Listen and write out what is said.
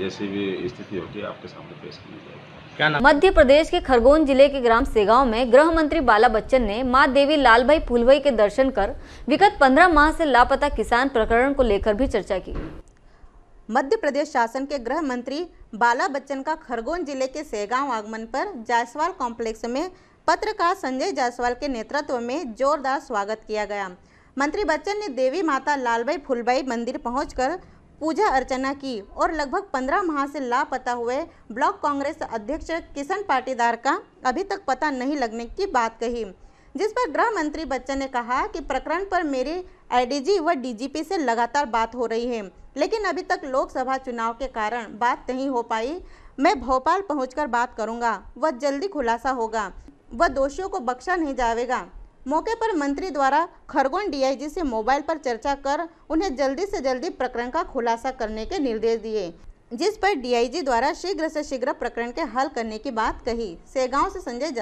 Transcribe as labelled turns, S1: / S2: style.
S1: जैसी भी स्थिति होगी आपके सामने पेश की जाएगी
S2: मध्य प्रदेश के खरगोन जिले के ग्राम सेगांव में गृह मंत्री बाला बच्चन ने मां देवी लाल भाई फूलवई के दर्शन कर विगत 15 माह से लापता किसान प्रकरण को लेकर भी चर्चा की मध्य प्रदेश शासन
S1: के गृह मंत्री बाला बच्चन का खरगोन जिले के सेगांव आगमन पर जायसवाल कॉम्प्लेक्स में पत्रकार संजय जायसवाल के नेतृत्व में जोरदार स्वागत किया गया मंत्री बच्चन ने देवी माता लालबाई फुलबाई मंदिर पहुँच पूजा अर्चना की और लगभग पंद्रह माह से लापता हुए ब्लॉक कांग्रेस अध्यक्ष किशन पाटीदार का अभी तक पता नहीं लगने की बात कही जिस पर गृह मंत्री बच्चन ने कहा कि प्रकरण पर मेरे आईडीजी व डीजीपी से लगातार बात हो रही है लेकिन अभी तक लोकसभा चुनाव के कारण बात नहीं हो पाई मैं भोपाल पहुंचकर बात करूंगा वह जल्दी खुलासा होगा वह दोषियों को बख्शा नहीं जाएगा मौके पर मंत्री द्वारा खरगोन डीआईजी से मोबाइल पर चर्चा कर उन्हें जल्दी से जल्दी प्रकरण का खुलासा करने के निर्देश दिए जिस पर डीआईजी द्वारा शीघ्र से शीघ्र प्रकरण के हल करने की बात कही सेगांव से संजय